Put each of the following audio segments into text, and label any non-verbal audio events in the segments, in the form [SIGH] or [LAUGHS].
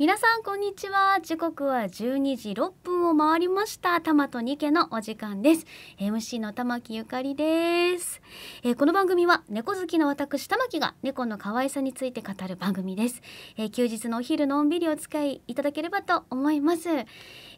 皆さんこんにちは時刻は12時6分を回りましたタマとニ家のお時間です MC の玉木ゆかりです、えー、この番組は猫好きの私玉木が猫の可愛さについて語る番組です、えー、休日のお昼のんびりお使いいただければと思います、え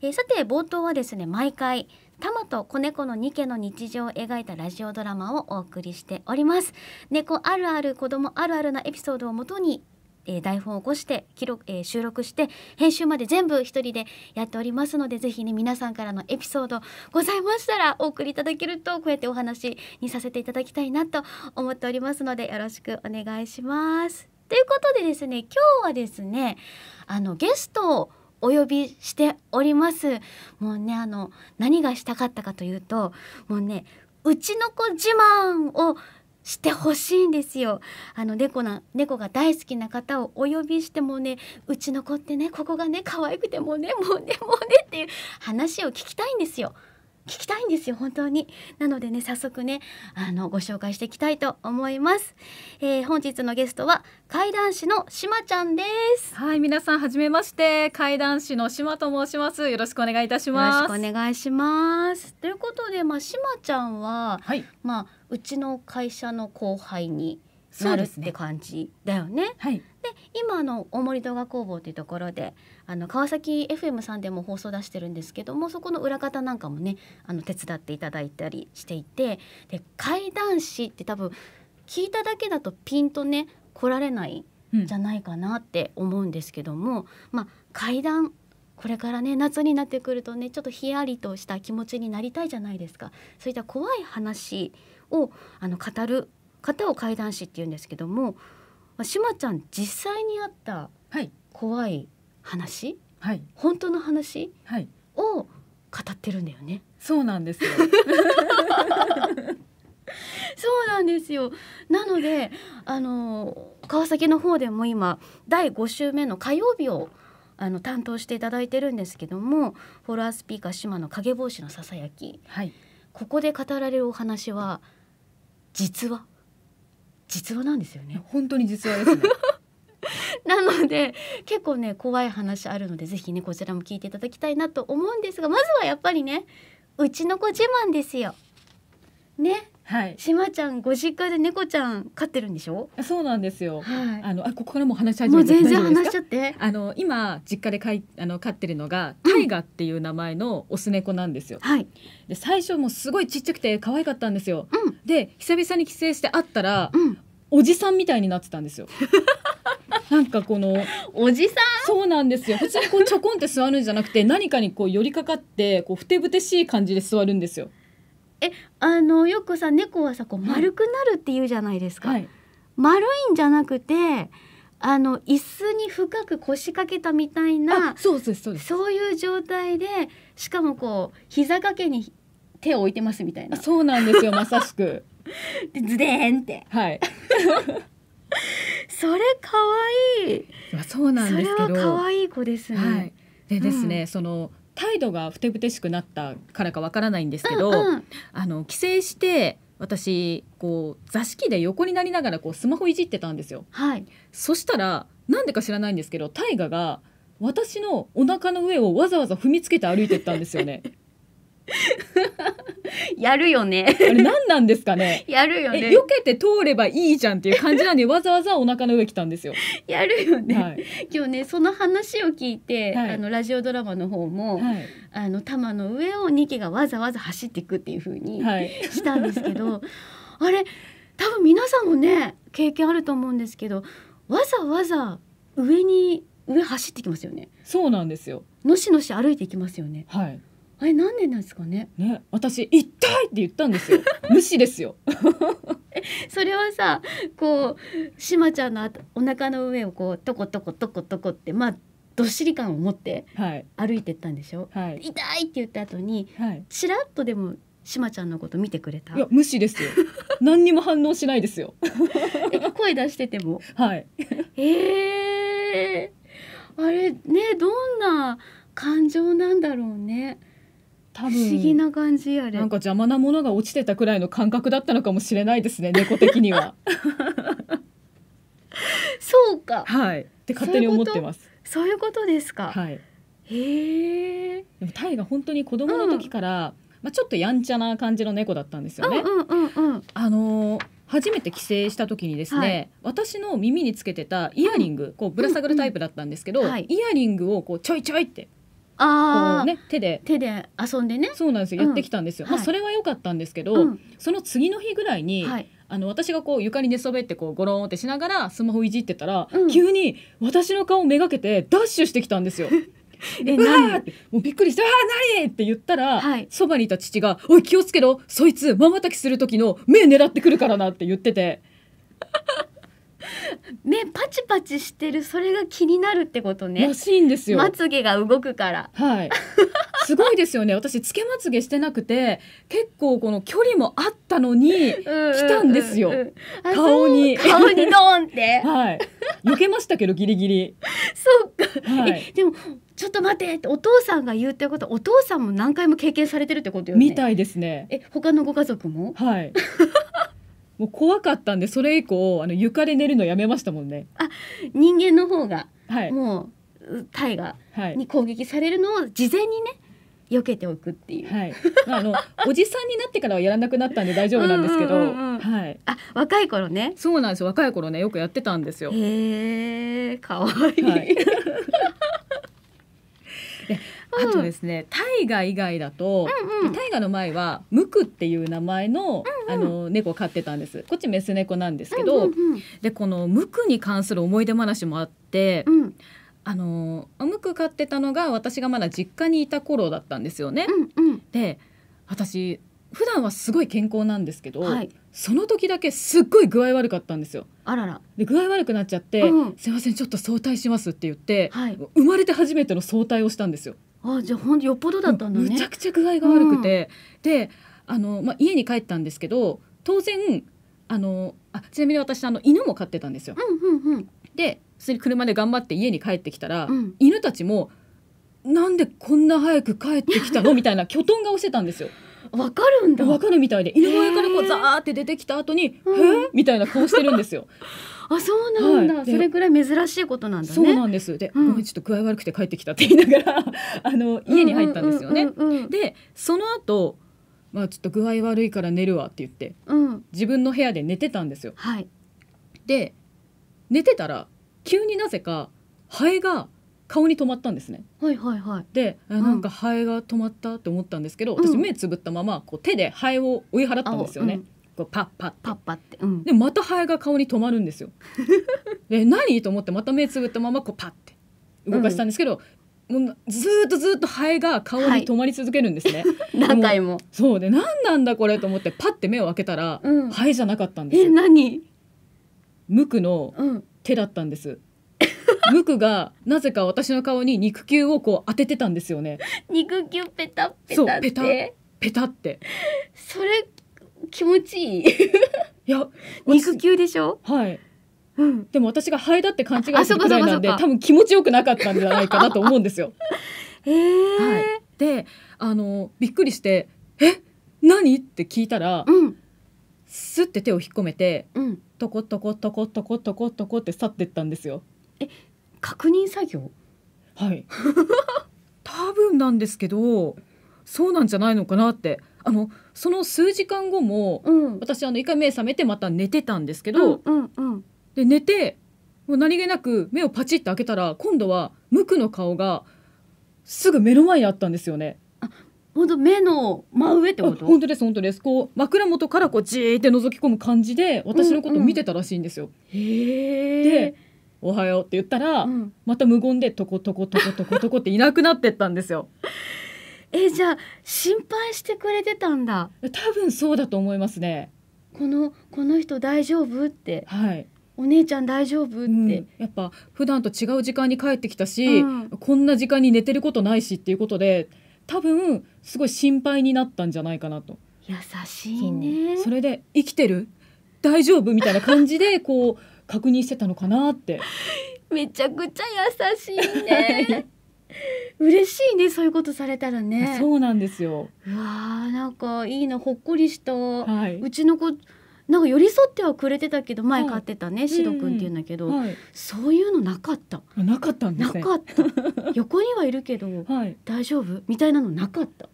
ー、さて冒頭はですね毎回タマと子猫のニ家の日常を描いたラジオドラマをお送りしております猫あるある子供あるあるなエピソードをもとにえー、台本を起こして記録、えー、収録して編集まで全部一人でやっておりますのでぜひね皆さんからのエピソードございましたらお送りいただけるとこうやってお話にさせていただきたいなと思っておりますのでよろしくお願いします。ということでですね今日はですねあのゲストをお呼びしております。もうねあの何がしたかったかというともうねうちの子自慢をしてほしいんですよあの猫な猫が大好きな方をお呼びしてもねうちの子ってねここがね可愛くてもねもうねもうねっていう話を聞きたいんですよ。聞きたいんですよ本当になのでね早速ねあのご紹介していきたいと思います、えー、本日のゲストは怪談師のしまちゃんですはい皆さん初めまして怪談師のしまと申しますよろしくお願いいたしますよろしくお願いしますということでまあしまちゃんは、はい、まあうちの会社の後輩になるって感じだよね。ねはい、で今の大森動画工房というところであの川崎 FM さんでも放送出してるんですけどもそこの裏方なんかもねあの手伝っていただいたりしていてで怪談師って多分聞いただけだとピンとね来られないじゃないかなって思うんですけども、うん、まあ怪談これからね夏になってくるとねちょっとひやりとした気持ちになりたいじゃないですかそういった怖い話をあの語る方を怪談師っていうんですけども、まあ、しまちゃん実際にあった怖い、はい話、はい、本当の話、はい、を語ってるんだよね。そうなんですよ [LAUGHS] そうなんですよなのであの川崎の方でも今第5週目の火曜日をあの担当していただいてるんですけどもフォロワースピーカー島の影帽子のささやき、はい、ここで語られるお話は実は実話なんですよね本当に実話ですねなので結構ね怖い話あるので是非ねこちらも聞いていただきたいなと思うんですがまずはやっぱりねうちの子自慢ですよ。ね。はい、しまちゃんご実家で猫ちゃん飼ってるんでしょそうなんですよ、はい、あのあここからも話し始めて全然話しちゃってあの今実家で飼いあの飼ってるのがタイガっていう名前のオス猫なんですよ、はい、で最初もすごいちっちゃくて可愛かったんですよ、うん、で久々に帰省して会ったら、うん、おじさんみたいになってたんですよ [LAUGHS] なんかこのおじさんそうなんですよ普通にこう [LAUGHS] ちょこんって座るんじゃなくて何かにこう寄りかかってこうふてぶてしい感じで座るんですよ。えあのよくさ猫はさこう丸くなるって言うじゃないですか。はい、丸いんじゃなくてあの椅子に深く腰掛けたみたいなそうそうそうそういう状態でしかもこう膝掛けに手を置いてますみたいなそうなんですよまさしく [LAUGHS] でズデーンってはい [LAUGHS] [LAUGHS] それ可愛い。そうなんですけど。可愛い子ですね。はい、でですね、うん、その態度がふてぶてしくなったからかわからないんですけど、うんうん、あの帰省して私こう座敷で横になりながらこうスマホいじってたんですよ。はい。そしたらなんでか知らないんですけど、大河が私のお腹の上をわざわざ踏みつけて歩いてったんですよね。[LAUGHS] [LAUGHS] やるよね。あれ何なんですかね。[LAUGHS] やるよね。避けて通ればいいじゃんっていう感じなんで、[LAUGHS] わざわざお腹の上来たんですよ。やるよね。はい、今日ね、その話を聞いて、はい、あのラジオドラマの方も。はい、あの玉の上を二機がわざわざ走っていくっていう風にしたんですけど。あれ、多分皆さんもね、経験あると思うんですけど。わざわざ上に、上走ってきますよね。そうなんですよ。のしのし歩いていきますよね。はい。あれなんでなんですかね。ね、私痛いって言ったんですよ。[LAUGHS] 無視ですよ。[LAUGHS] それはさ、こうしまちゃんのお腹の上をこうとことことことこってまあどっしり感を持って歩いてったんでしょ。はい、痛いって言った後に、はい、ちらっとでもしまちゃんのこと見てくれた。いや無視ですよ。[LAUGHS] 何にも反応しないですよ。声出してても。はい。ええー、あれねどんな感情なんだろうね。多分不思議な感じあれなんか邪魔なものが落ちてたくらいの感覚だったのかもしれないですね [LAUGHS] 猫的には [LAUGHS] そうかはいって勝手に思ってますそういうことですかはいへえでもタイが本当に子供の時から、うん、まあ、ちょっとやんちゃな感じの猫だったんですよね、うんうんうんあのー初めて帰省した時にですね、はい、私の耳につけてたイヤリング、うん、こうぶら下がるタイプだったんですけど、うんうんはい、イヤリングをこうちょいちょいってこうね手で手で遊んでねそうなんですよ、うん、やってきたんですよ、はい、まあ、それは良かったんですけど、うん、その次の日ぐらいに、はい、あの私がこう床に寝そべってこうゴロンってしながら [LAUGHS] スマホいじってたら、うん、急に私の顔めがけてダッシュしてきたんですよ。[LAUGHS] え何っもうびっくりして「ああ何!」って言ったら、はい、そばにいた父が「おい気をつけろそいつまばたきする時の目狙ってくるからな」って言ってて [LAUGHS] 目パチパチしてるそれが気になるってことねらしいんですよまつげが動くからはい [LAUGHS] すごいですよね私つけまつげしてなくて結構この距離もあったのに来たんですよ、うんうんうん顔に顔にドーンって [LAUGHS] はい避けましたけどギリギリそうか、はい、でもちょっと待ってってお父さんが言うってことお父さんも何回も経験されてるってことよねみたいですねえ他のご家族もはいもう怖かったんでそれ以降あの床で寝るのやめましたもんね。あ人間の方が、はい、もうタ大河に攻撃されるのを事前にね避けておくっていう。はい、あのおじさんになってからはやらなくなったんで大丈夫なんですけど、うんうんうんうん、はい。あ若い頃ね。そうなんですよ若い頃ねよくやってたんですよ。へえ可愛いい。はいあとですね大河以外だと大河、の前はムクっていう名前の,、あの猫を飼ってたんですこっちメス猫なんですけど、でこのムクに関する思い出話もあって、あのムク飼ってたのが私がまだ実家にいた頃だったんですよね。うんうん、で私普段はすごい健康なんですけど、はい、その時だけすっごい具合悪かったんですよ。あららで具合悪くなっちゃって、うん、すいませんちょっと早退しますって言って、はい、生まれて初めての早退をしたんですよ。あじゃあほんよっぽどだったんだねむちゃくちゃ具合が悪くて、うん、であの、ま家に帰ったんですけど当然あのあちなみに私あの犬も飼ってたんですよ。うんうんうん、で普通に車で頑張って家に帰ってきたら、うん、犬たちもなんでこんな早く帰ってきたのみたいな [LAUGHS] きょとん顔してたんですよ。わかるんだわかるみたいで犬小屋からこうザーって出てきた後に「へえみたいな顔してるんですよ。[LAUGHS] あそうなんだ、はい、それぐらい珍しいことなんだ、ね、そうなんです。で、うん、ちょっと具合悪くて帰ってきたって言いながら [LAUGHS] あの家に入ったんですよね。でその後まあちょっと具合悪いから寝るわって言って、うん、自分の部屋で寝てたんですよ。はい、で寝てたら急になぜかハエが顔に止まったんですね。はいはいはい、で、うなんかハエが止まったって思ったんですけど、私目つぶったままこう手でハエを追い払ったんですよね。こうパッパッパッパって、うん、でまたハエが顔に止まるんですよ。[LAUGHS] で何と思ってまた目つぶったままこうパッて動かしたんですけど、もうずっとずっとハエが顔に止まり続けるんですね。はい、何回も。そうで何なんだこれと思ってパッて目を開けたら、うん、ハエじゃなかったんですよ。え何？無垢の手だったんです。ムクがなぜか私の顔に肉球をこう当ててたんですよね。肉球ペタペタって。そうペタペタって。それ気持ちいい。いや肉球でしょ。はい。うん、でも私がハエだって勘違いしたくらいなんで多分気持ちよくなかったんじゃないかなと思うんですよ。え [LAUGHS] ー、はい、であのびっくりして「え何?」って聞いたら、うん、スッて手を引っ込めて、うん、トコトコトコトコトコトコって去ってったんですよ。え確認作業はい [LAUGHS] 多分なんですけどそうなんじゃないのかなってあのその数時間後も、うん、私あの一回目覚めてまた寝てたんですけど、うんうんうん、で寝てもう何気なく目をパチッと開けたら今度は無垢の顔がすぐ目の前にあったんですよね。あ本当目の真上ってこと本当です本当ですこう枕元からこうじーって覗き込む感じで私のこと見てたらしいんですよ、うんうん、へおはようって言ったら、うん、また無言でトコトコトコトコトコっていなくなってったんですよ。[LAUGHS] えじゃあ心配してくれてたんだ。多分そうだと思いますね。このこの人大丈夫って。はい。お姉ちゃん大丈夫って、うん、やっぱ普段と違う時間に帰ってきたし、うん、こんな時間に寝てることないしっていうことで多分すごい心配になったんじゃないかなと優しいねそれで生きてる大丈夫みたいな感じでこう確認してたのかなってめちゃくちゃ優しいね [LAUGHS] 嬉しいねそういうことされたらねそうなんですようわーなんかいいなほっこりした、はい、うちの子なんか寄り添ってはくれてたけど前飼ってたね、はい、シド君っていうんだけど、うんはい、そういうのなかったなかったんです、ね、なかった [LAUGHS] 横にはいるけど、はい、大丈夫みたいなのなかった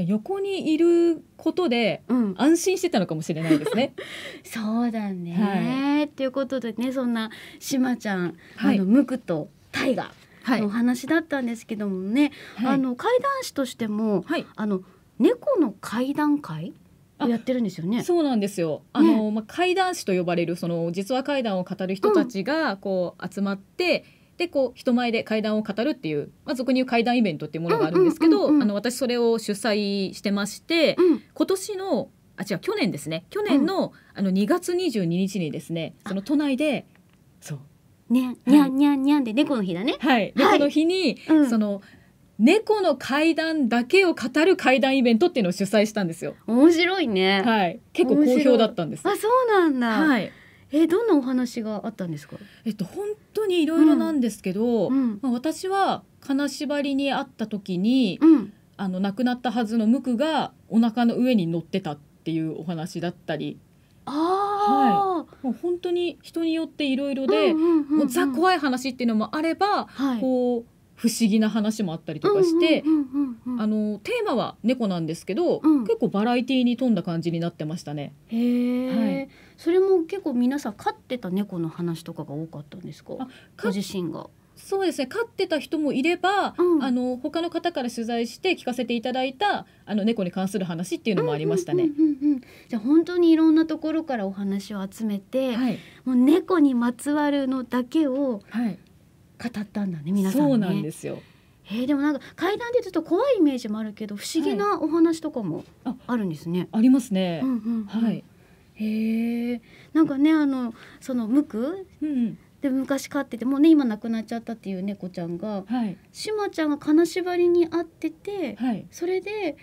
じゃ横にいることで、うん、安心してたのかもしれないですね。[LAUGHS] そうだね、と、はい、いうことでねそんなしまちゃん、はい、あのムクとタイガのお話だったんですけどもね、はい、あの怪談師としても、あの猫の怪談会やってるんですよね。そうなんですよ。あの、ね、まあ、怪談師と呼ばれるその実話怪談を語る人たちがこう集まって、うんでこう人前で怪談を語るっていう、まあ、俗に言う怪談イベントっていうものがあるんですけど、あの私それを主催してまして、うん、今年のあ違う去年ですね去年のうん、あの2月22日にですねその都内でそうね、にゃんにゃんにゃんで猫の日だね。はい、猫の日に、はいうん、その猫の怪談だけを語る怪談イベントっていうのを主催したんですよ。面白いね。はい、結構好評だったんです。あ、そうなんだ。はい、えどんなお話があったんですかえっと本当にいろいろなんですけど、うん、まあ、私は金縛りにあった時に、うん、あの亡くなったはずの無垢がお腹の上に乗ってたっていうお話だったりあはい、もう本当に人によっていろいろで、もうザ怖い話っていうのもあれば、はい、こう不思議な話もあったりとかしてあのテーマは猫なんですけど、うん、結構バラエティーに富んだ感じになってましたね。へはい、それも結構皆さん飼ってた猫の話とかが多かったんですかご自身が。そうですね飼ってた人もいれば、うん、あの他の方から取材して聞かせていただいたあの猫に関する話っていうのもありましたね。じゃあ本当にいろんなところからお話を集めて、はい、もう猫にまつわるのだけを、はい、語ったんだね皆さん、ね、そうなんですよえー、でもなんか階段でずっと怖いイメージもあるけど不思議なお話とかもあるんですね。はい、あありますね。うんうんうん、はい。へえ。なんかねあのその無垢、うんうん、で昔飼っててもうね今亡くなっちゃったっていう猫ちゃんが、はい、シマちゃんが金縛りにあってて、はい、それで。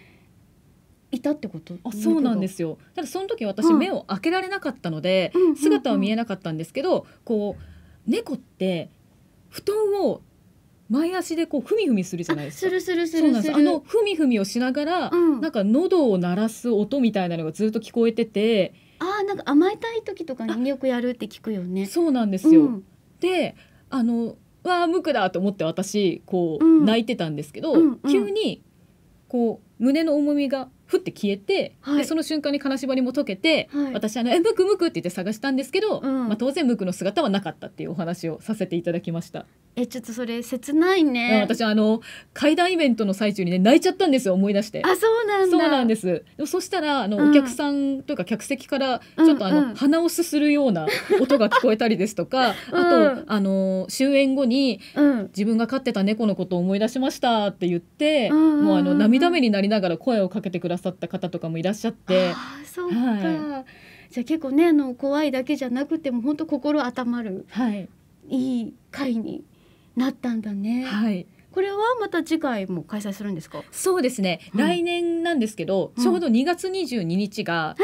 いたってことあそうなんですよだからその時私目を開けられなかったので、うん、姿は見えなかったんですけど、うんうんうん、こう猫って布団を前足でこうふみふみするじゃないですか。するするするする。あのふみふみをしながら、うん、なんか喉を鳴らす音みたいなのがずっと聞こえてて。ああ、なんか甘えたい時とかによくやるって聞くよね。そうなんですよ。うん、で、あの、わあ、無垢だと思って、私、こう、泣いてたんですけど、うんうん、急に。こう、胸の重みがふって消えて、はい、でその瞬間に金縛りも解けて、はい、私はね「ムクムク」って言って探したんですけど、うん、まあ、当然ムクの姿はなかったっていうお話をさせていただきました。えちょっとそれ切ないね私あの階段イベントの最中にね泣いちゃったんですよ思い出してあそうなんそうなんですそしたらあの、うん、お客さんというか客席からちょっとあの、うんうん、鼻をすするような音が聞こえたりですとか、[LAUGHS] うん、あとあの終演後に、うん、自分が飼ってた猫のことを思い出しましたって言って、うんうんうん、もうあの涙目になりながら声をかけてくださった方とかもいらっしゃって。あそうか、はい、じゃあ結構ねあの怖いだけじゃなくても本当心温まる、はい、いい回になったんだね。はいこれはまた次回も開催するんですかそうですね、うん、来年なんですけど、うん、ちょうど2月22日が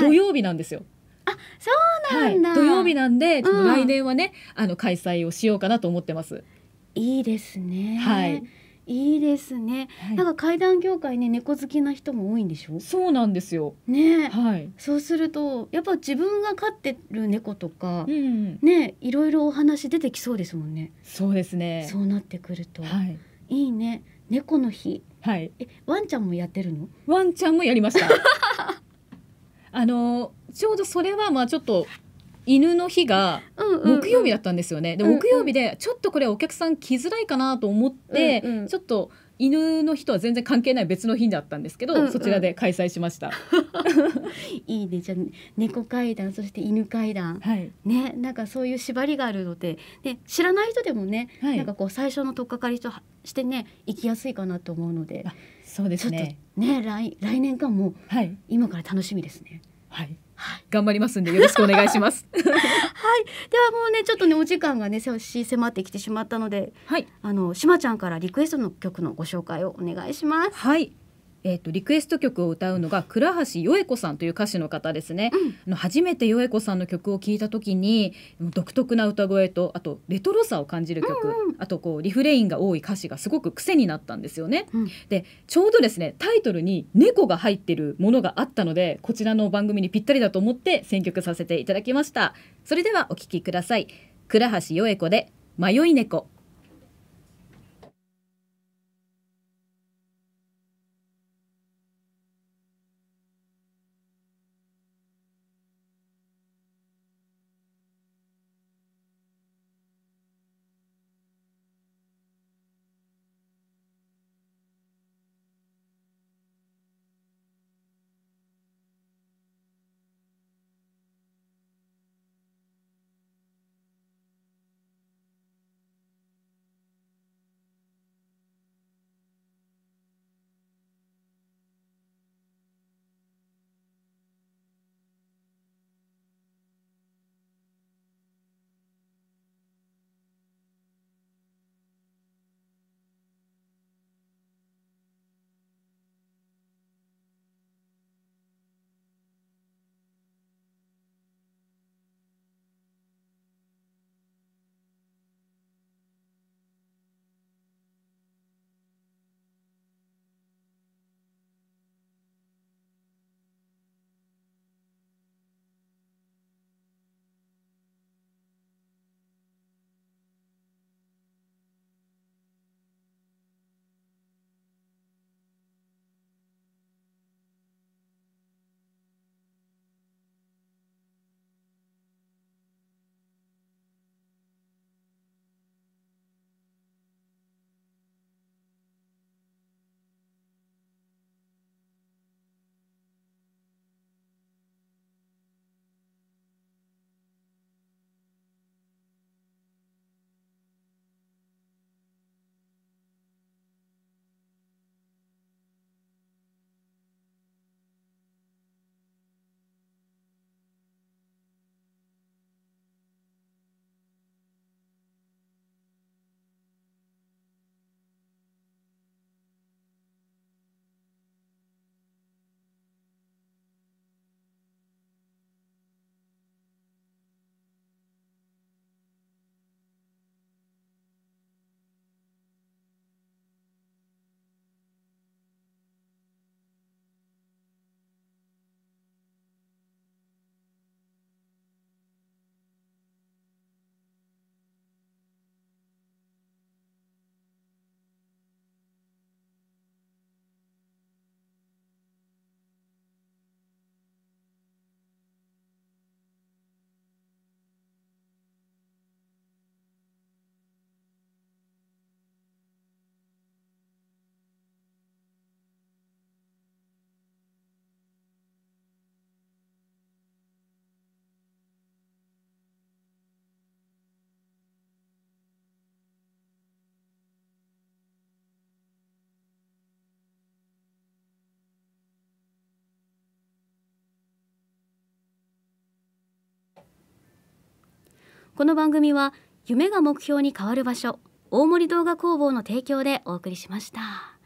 土曜日なんですよ。あそうなんだ、はい、土曜日なんで、来年はねあの開催をしようかなと思ってます。いいですね。はい。いいですね、はい、なんか階段業界ね猫好きな人も多いんでしょそうなんですよね、はい、そうするとやっぱ自分が飼ってる猫とか、うん、ねいろいろお話出てきそうですもんねそうですねそうなってくると、はい、いいね猫の日はいえワンちゃんもやってるのワンちゃんもやりました [LAUGHS] あのちょうどそれはまあちょっと犬の日が木曜日だったんですよね。で木曜日でちょっとこれお客さん来づらいかなと思って、うんうん、ちょっと犬の日とは全然関係ない別の日だったんですけど、うんうん、そちらで開催しました。[LAUGHS] いいねじゃあ猫階段そして犬階段、はい、ねなんかそういう縛りがあるのでで知らない人でもね、はい、なんかこう最初の取っかかりとしてね行きやすいかなと思うのでそうですねね来来年間も、はい、今から楽しみですね。はい頑張りますんでよろしくお願いします [LAUGHS] はいではもうねちょっとねお時間がね少し迫ってきてしまったので、はい、あのしまちゃんからリクエストの曲のご紹介をお願いしますはいえと、リクエスト曲を歌うのが倉橋よえ子さんという歌手の方ですね、うん、あの初めてよえ子さんの曲を聴いた時に独特な歌声とあとレトロさを感じる曲、うんうん、あとこうリフレインが多い歌詞がすごく癖になったんですよね。うん、でちょうどですねタイトルに猫が入ってるものがあったのでこちらの番組にぴったりだと思って選曲させていただきました。それではお聴きください倉橋よえ子で迷い猫この番組は夢が目標に変わる場所大森動画工房の提供でお送りしました。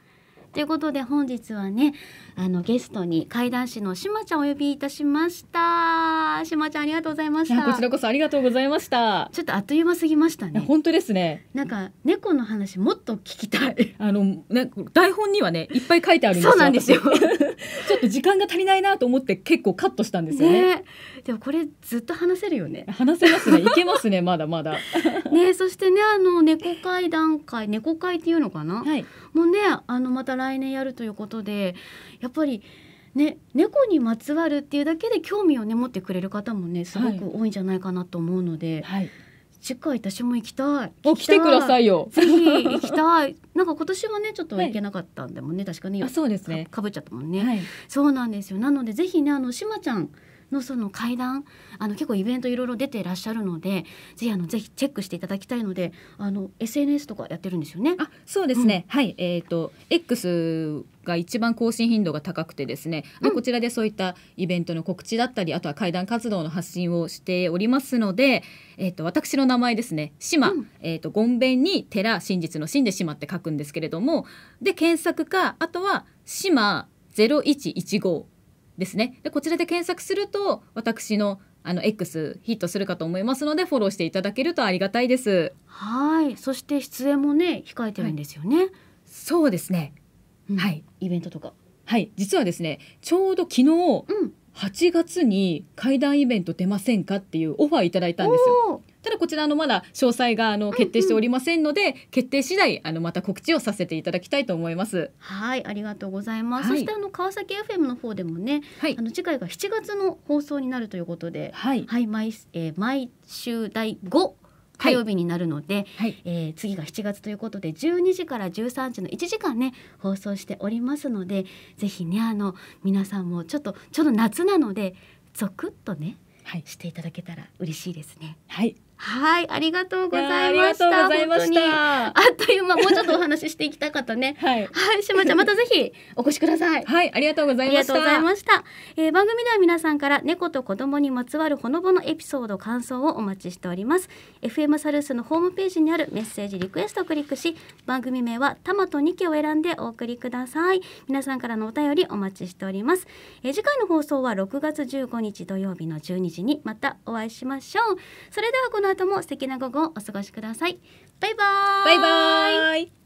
ということで本日はねあのゲストに怪談師のしまちゃんお呼びいたしましたしまちゃんありがとうございましたこちらこそありがとうございましたちょっとあっという間すぎましたね本当ですねなんか猫の話もっと聞きたいあのね台本にはねいっぱい書いてあるそうなんですよ [LAUGHS] ちょっと時間が足りないなと思って結構カットしたんですよね、ね、でもこれずっと話せるよね話せますねいけますねまだまだ [LAUGHS] ねそしてねあの猫怪談会猫怪っていうのかな、はい、もねあのまた来年やるということでやっぱりね、猫にまつわるっていうだけで興味を、ね、持ってくれる方もねすごく多いんじゃないかなと思うので、はい、次回私も行きたいお来てくださいよぜひ行きたい [LAUGHS] なんか今年はねちょっと行けなかったんでもね、はい、確かに、ね、そうですねかぶっちゃったもんね、はい、そうなんですよなのでぜひねあのしまちゃんのその階段あの結構イベントいろいろ出てらっしゃるのでぜひあのぜひチェックしていただきたいのであの SNS とかやってるんですよね。あそうですね、うん、はいえーと、X が一番更新頻度が高くてですね、うん、こちらでそういったイベントの告知だったりあとは会談活動の発信をしておりますので、えーと、私の名前ですね島、うん、えーと、とごんべんに寺真実の真で島って書くんですけれどもで検索かあとは島0115ですねでこちらで検索すると私のあの X ヒットするかと思いますのでフォローしていただけるとありがたいですはいそして出演もね控えてるんですよね、はい、そうですね、うん、はいイベントとかはい実はですねちょうど昨日、うん、8月に怪談イベント出ませんかっていうオファーいただいたんですよただこちらのまだ詳細があの決定しておりませんので、うんうん、決定次第あのまた告知をさせていただきたいと思います。はいありがとうございます。はい、そしてあの川崎 FM の方でもね、はい、あの次回が7月の放送になるということで、はい、はい、毎えー、毎週第5火曜日になるので、はい、えー、次が7月ということで12時から13時の1時間ね放送しておりますのでぜひねあの皆さんもちょっとちょうど夏なのでゾクッとね、はい、していただけたら嬉しいですね。はいはい、ありがとうございました。あっという間、もうちょっとお話ししていきたかったね。[LAUGHS] はい、はい、しまちゃん、またぜひお越しください。[LAUGHS] はい、ありがとうございました。あえー、番組では皆さんから猫と子供にまつわるほのぼのエピソード、感想をお待ちしております。FM サルスのホームページにあるメッセージリクエストをクリックし、番組名はタマとニキを選んでお送りください。皆さんからのお便りお待ちしております。えー、次回の放送は6月15日土曜日の12時にまたお会いしましょう。それではこの後も素敵な午後をお過ごしくださいバイバイバイバイ